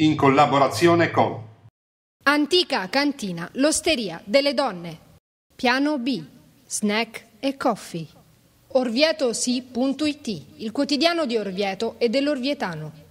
in collaborazione con Antica Cantina, l'Osteria delle Donne, Piano B, Snack e Coffee. Orvietosi.it, il quotidiano di Orvieto e dell'Orvietano.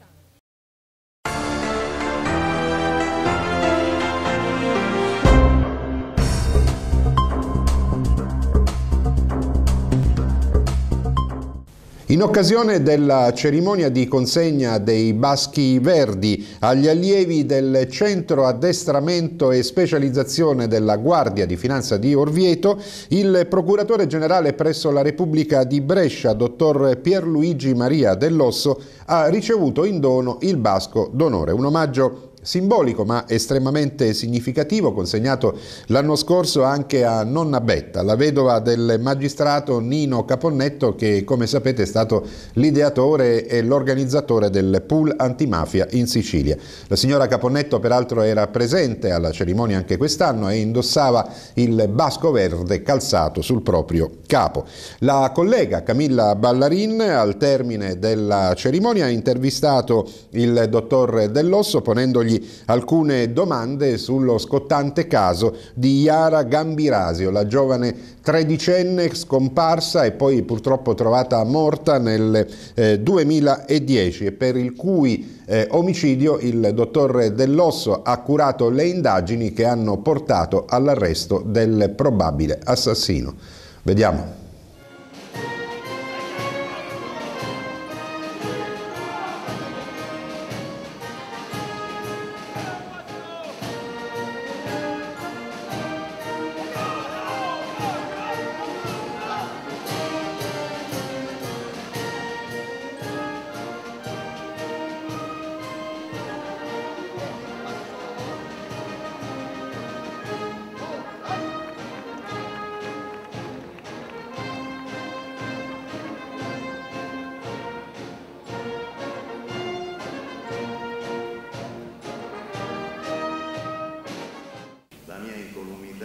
In occasione della cerimonia di consegna dei baschi verdi agli allievi del centro addestramento e specializzazione della Guardia di Finanza di Orvieto, il procuratore generale presso la Repubblica di Brescia, dottor Pierluigi Maria Dell'Osso, ha ricevuto in dono il basco d'onore, un omaggio simbolico ma estremamente significativo, consegnato l'anno scorso anche a nonna Betta, la vedova del magistrato Nino Caponnetto che come sapete è stato l'ideatore e l'organizzatore del pool antimafia in Sicilia. La signora Caponnetto peraltro era presente alla cerimonia anche quest'anno e indossava il basco verde calzato sul proprio capo. La collega Camilla Ballarin al termine della cerimonia ha intervistato il dottor Dell'Osso ponendogli alcune domande sullo scottante caso di Yara Gambirasio, la giovane tredicenne scomparsa e poi purtroppo trovata morta nel eh, 2010 e per il cui eh, omicidio il dottore Dell'Osso ha curato le indagini che hanno portato all'arresto del probabile assassino. Vediamo.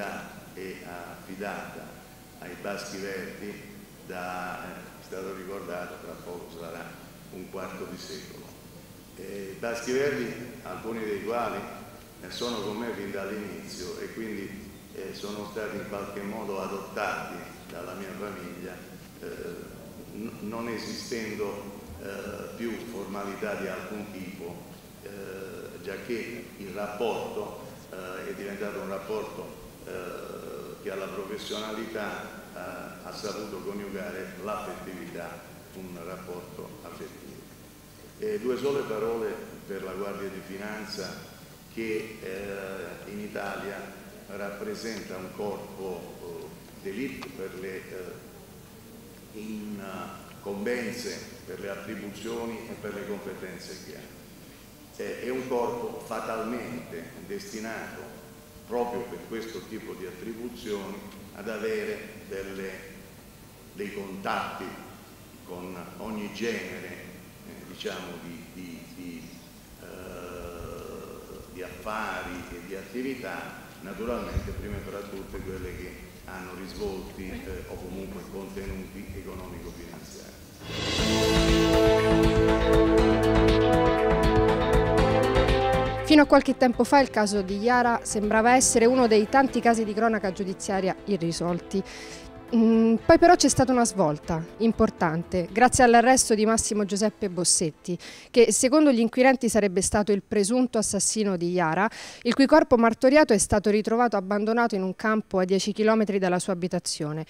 proprietà è affidata ai Baschi Verdi da, eh, è stato ricordato, tra poco sarà un quarto di secolo. I Baschi Verdi, alcuni dei quali eh, sono con me fin dall'inizio e quindi eh, sono stati in qualche modo adottati dalla mia famiglia, non esistendo più formalità di alcun tipo, già che il rapporto è diventato un rapporto eh, che alla professionalità eh, ha saputo coniugare l'affettività, un rapporto affettivo. E due sole parole per la Guardia di Finanza che eh, in Italia rappresenta un corpo eh, d'elite per le eh, incombenze, eh, per le attribuzioni e per le competenze che ha. è un corpo fatalmente destinato proprio per questo tipo di attribuzioni ad avere delle, dei contatti con ogni genere eh, diciamo di, di, di, eh, di affari e di attività, naturalmente prima fra tutte quelle che hanno risvolti eh, o comunque contenuti economico-finanziari. Fino a qualche tempo fa il caso di Iara sembrava essere uno dei tanti casi di cronaca giudiziaria irrisolti. Mm, poi però c'è stata una svolta importante, grazie all'arresto di Massimo Giuseppe Bossetti, che secondo gli inquirenti sarebbe stato il presunto assassino di Iara, il cui corpo martoriato è stato ritrovato abbandonato in un campo a 10 km dalla sua abitazione.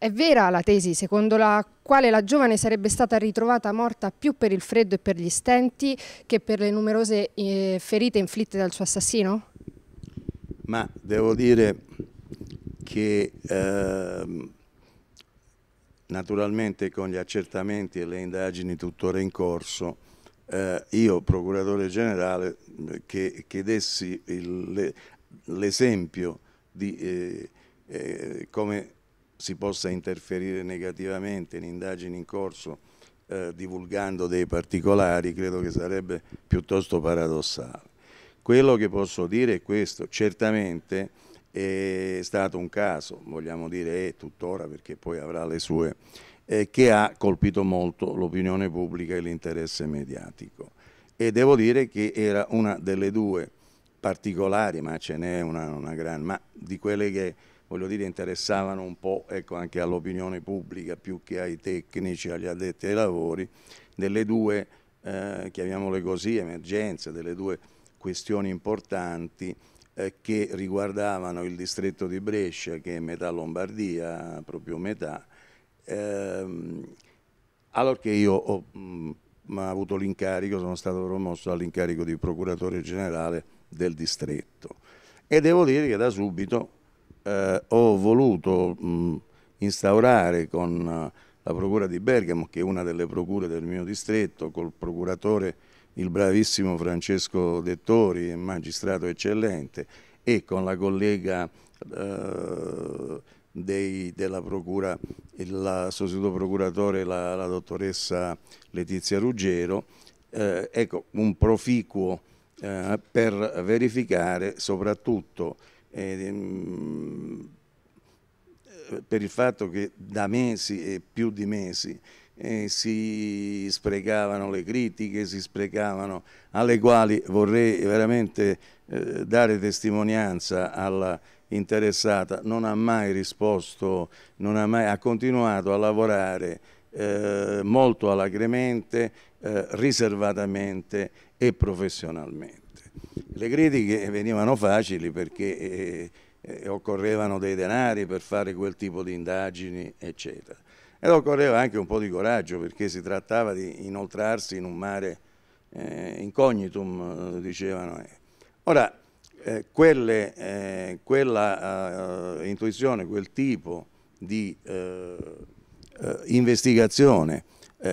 È vera la tesi secondo la quale la giovane sarebbe stata ritrovata morta più per il freddo e per gli stenti che per le numerose eh, ferite inflitte dal suo assassino? Ma devo dire che eh, naturalmente con gli accertamenti e le indagini tuttora in corso eh, io procuratore generale che chiedessi l'esempio di eh, eh, come si possa interferire negativamente in indagini in corso eh, divulgando dei particolari credo che sarebbe piuttosto paradossale. Quello che posso dire è questo, certamente è stato un caso, vogliamo dire è tuttora perché poi avrà le sue, eh, che ha colpito molto l'opinione pubblica e l'interesse mediatico e devo dire che era una delle due particolari, ma ce n'è una, una gran, ma di quelle che voglio dire, interessavano un po' ecco, anche all'opinione pubblica più che ai tecnici, agli addetti ai lavori, delle due, eh, chiamiamole così, emergenze, delle due questioni importanti eh, che riguardavano il distretto di Brescia, che è metà Lombardia, proprio metà, ehm, allora che io ho mh, mm, avuto l'incarico, sono stato promosso all'incarico di procuratore generale del distretto. E devo dire che da subito eh, ho voluto mh, mm, instaurare con eh, la procura di Bergamo, che è una delle procure del mio distretto, col procuratore il bravissimo Francesco Dettori, magistrato eccellente, e con la collega eh, dei, della procura, il sostituto procuratore, la, la, dottoressa Letizia Ruggero, eh, ecco, un proficuo eh, per verificare soprattutto ehm, per il fatto che da mesi e più di mesi eh, si sprecavano le critiche, si sprecavano, alle quali vorrei veramente eh, dare testimonianza alla interessata, non ha mai risposto, ha, mai, ha, continuato a lavorare eh, molto alacremente, eh, riservatamente e professionalmente. Le critiche venivano facili perché eh, eh, occorrevano dei denari per fare quel tipo di indagini, eccetera. Ed occorreva anche un po' di coraggio perché si trattava di inoltrarsi in un mare eh, incognitum, eh, dicevano. Eh. Ora, eh, quelle, eh, quella eh, intuizione, quel tipo di eh, investigazione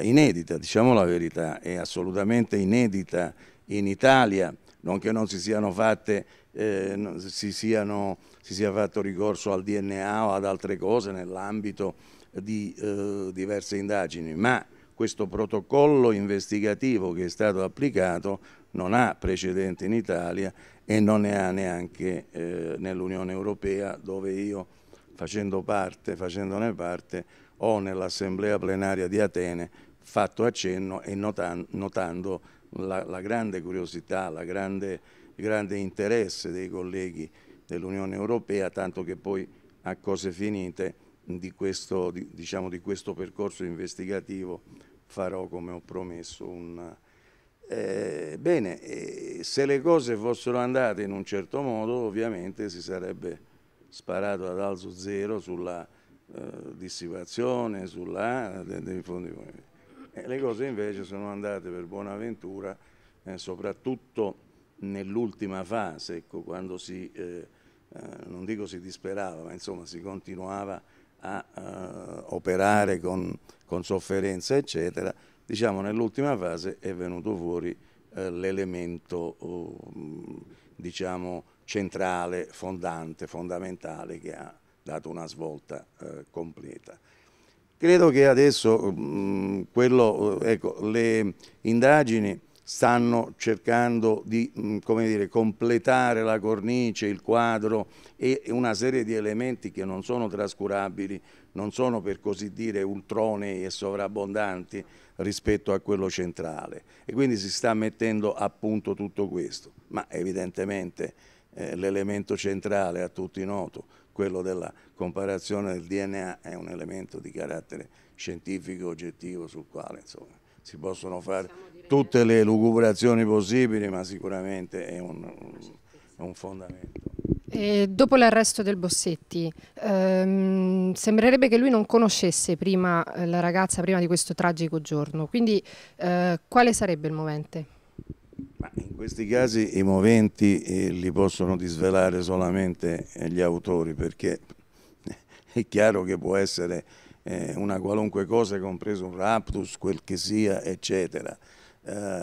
inedita, diciamo la verità, è assolutamente inedita in Italia non che non si siano fatte, eh, si, siano, si sia fatto ricorso al DNA o ad altre cose nell'ambito di eh, diverse indagini, ma questo protocollo investigativo che è stato applicato non ha precedente in Italia e non ne ha neanche eh, nell'Unione Europea dove io facendo parte, facendone parte ho nell'assemblea plenaria di Atene fatto accenno e notan notando la, la grande curiosità, la grande, il grande interesse dei colleghi dell'Unione Europea, tanto che poi a cose finite di questo, di, diciamo, di questo percorso investigativo farò come ho promesso un... Eh, bene, eh, se le cose fossero andate in un certo modo ovviamente si sarebbe sparato ad alzo zero sulla eh, dissipazione, sulla eh, dei fondi eh, le cose invece sono andate per Buonaventura, eh, soprattutto nell'ultima fase, ecco, quando si, eh, eh, non dico si disperava, ma insomma si continuava a eh, operare con, con, sofferenza, eccetera, diciamo nell'ultima fase è venuto fuori eh, l'elemento oh, diciamo, centrale, fondante, fondamentale che ha dato una svolta completa. Credo che adesso mh, mm, quello, eh, ecco, le indagini stanno cercando di mm, dire, completare la cornice, il quadro e una serie di elementi che non sono trascurabili, non sono per così dire ultronei e sovrabbondanti rispetto a quello centrale e quindi si sta mettendo a punto tutto questo, ma evidentemente eh, l'elemento centrale a tutti noto, quello della comparazione del DNA è un elemento di carattere scientifico oggettivo sul quale insomma, si possono fare tutte le lucubrazioni possibili, ma sicuramente è un, un fondamento. E dopo l'arresto del Bossetti, ehm, sembrerebbe che lui non conoscesse prima eh, la ragazza prima di questo tragico giorno, quindi eh, quale sarebbe il momento? questi casi i moventi eh, li possono disvelare solamente eh, gli autori perché è chiaro che può essere eh, una qualunque cosa, compreso un raptus, quel che sia, eccetera.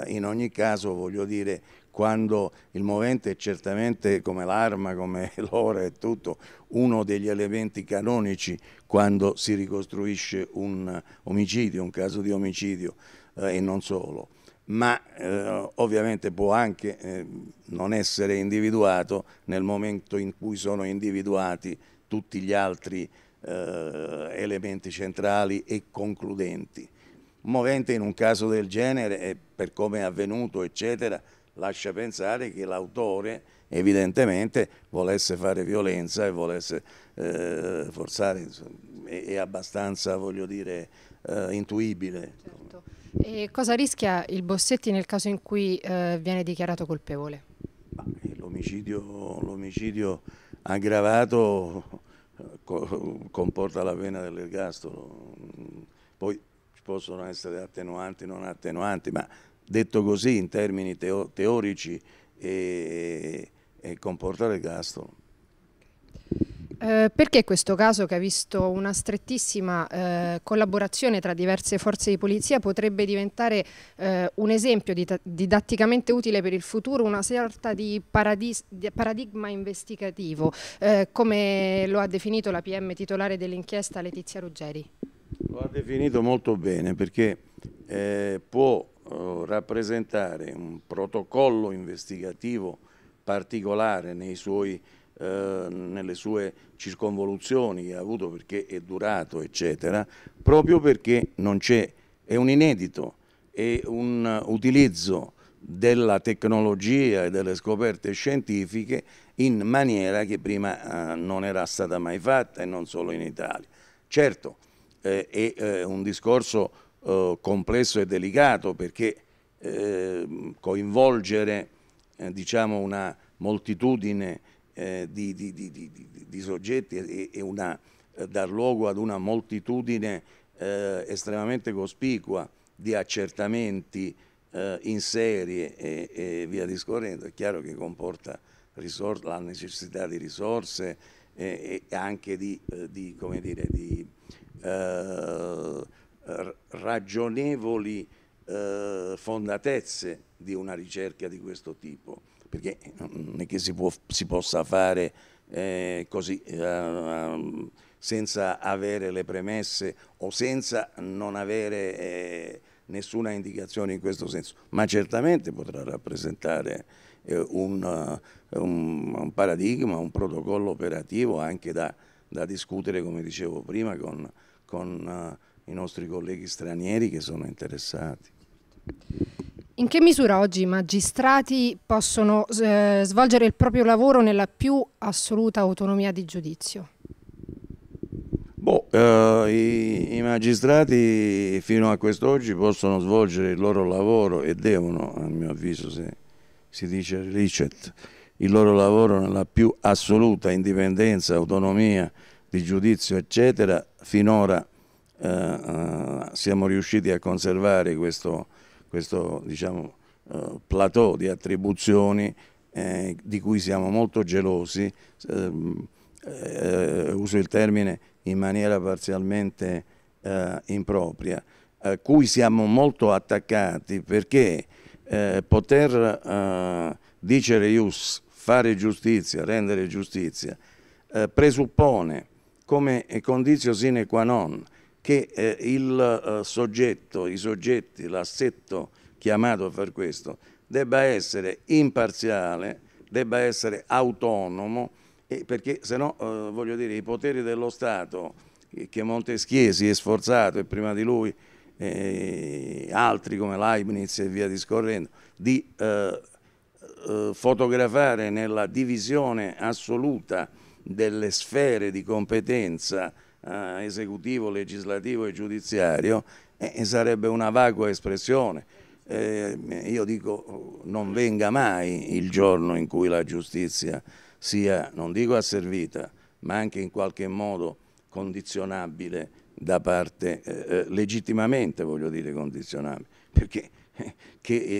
in ogni caso, voglio dire, quando il movente è certamente come l'arma, come l'ora e tutto, uno degli elementi canonici quando si ricostruisce un omicidio, un caso di omicidio eh, e non solo, ma eh, ovviamente può anche eh, non essere individuato nel momento in cui sono individuati tutti gli altri eh, elementi centrali e concludenti. Movente in un caso del genere, e eh, per come è avvenuto, eccetera, lascia pensare che l'autore evidentemente volesse fare violenza e volesse eh, forzare, è, abbastanza, voglio dire, eh, intuibile. E cosa rischia il Bossetti nel caso in cui eh, viene dichiarato colpevole? Eh, l'omicidio aggravato eh, comporta la pena dell'ergastolo, mm, poi ci possono essere attenuanti, non attenuanti, ma detto così in termini teo teorici e, eh, e comporta l'ergastolo. Eh, perché questo caso, che ha visto una strettissima eh, collaborazione tra diverse forze di polizia, potrebbe diventare eh, un esempio didatticamente utile per il futuro, una sorta di, di paradigma investigativo, eh, come lo ha definito la PM titolare dell'inchiesta Letizia Ruggeri? Lo ha definito molto bene perché eh, può rappresentare un protocollo investigativo particolare nei suoi eh, nelle sue circonvoluzioni che ha avuto perché è durato eccetera, proprio perché non c'è, è un inedito, è un utilizzo della tecnologia e delle scoperte scientifiche in maniera che prima eh, non era stata mai fatta e non solo in Italia. Certo, eh, è eh, un discorso eh, complesso e delicato perché eh, coinvolgere diciamo una moltitudine eh, di, di, di, di, soggetti e, e una, eh, dar luogo ad una moltitudine eh, estremamente cospicua di accertamenti eh, in serie e, e, via discorrendo, è chiaro che comporta la necessità di risorse e, eh, e anche di, dire, ragionevoli fondatezze di una ricerca di questo tipo perché non è che si, può, si possa fare eh, così eh, ehm, senza avere le premesse o senza non avere eh, nessuna indicazione in questo senso, ma certamente potrà rappresentare eh, un, eh, un, un, paradigma, un protocollo operativo anche da, da discutere, come dicevo prima, con, con uh, i nostri colleghi stranieri che sono interessati. In che misura oggi i magistrati possono eh, svolgere il proprio lavoro nella più assoluta autonomia di giudizio? Boh, eh, i, i, magistrati fino a quest'oggi possono svolgere il loro lavoro e devono, a mio avviso se si dice ricet, il loro lavoro nella più assoluta indipendenza, autonomia di giudizio eccetera, finora eh, eh siamo riusciti a conservare questo questo diciamo, eh, plateau di attribuzioni eh, di cui siamo molto gelosi, ehm, eh, uso il termine in maniera parzialmente eh, impropria, a cui siamo molto attaccati perché eh, poter dicere ius, fare giustizia, rendere giustizia, presuppone come condizio sine qua non che eh, il eh, soggetto, i soggetti, l'assetto chiamato a far questo debba essere imparziale, debba essere autonomo, perché se no, eh, voglio dire, i poteri dello Stato eh, che Montesquieu si è sforzato e prima di lui eh, altri come Leibniz e via discorrendo, di eh, fotografare nella divisione assoluta delle sfere di competenza eh, esecutivo, legislativo e giudiziario, eh, sarebbe una vagua espressione. Eh, io dico non venga mai il giorno in cui la giustizia sia, non dico asservita, ma anche in qualche modo condizionabile da parte, eh, eh legittimamente voglio dire condizionabile, perché eh, che eh,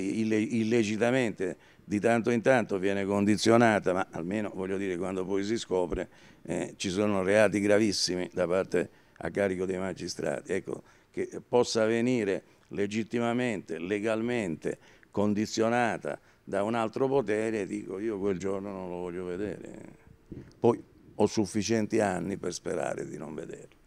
illegitamente di tanto in tanto viene condizionata, ma almeno voglio dire quando poi si scopre eh, ci sono reati gravissimi da parte a carico dei magistrati. Ecco, che possa venire legittimamente, legalmente condizionata da un altro potere, dico io quel giorno non lo voglio vedere. Poi ho sufficienti anni per sperare di non vederlo.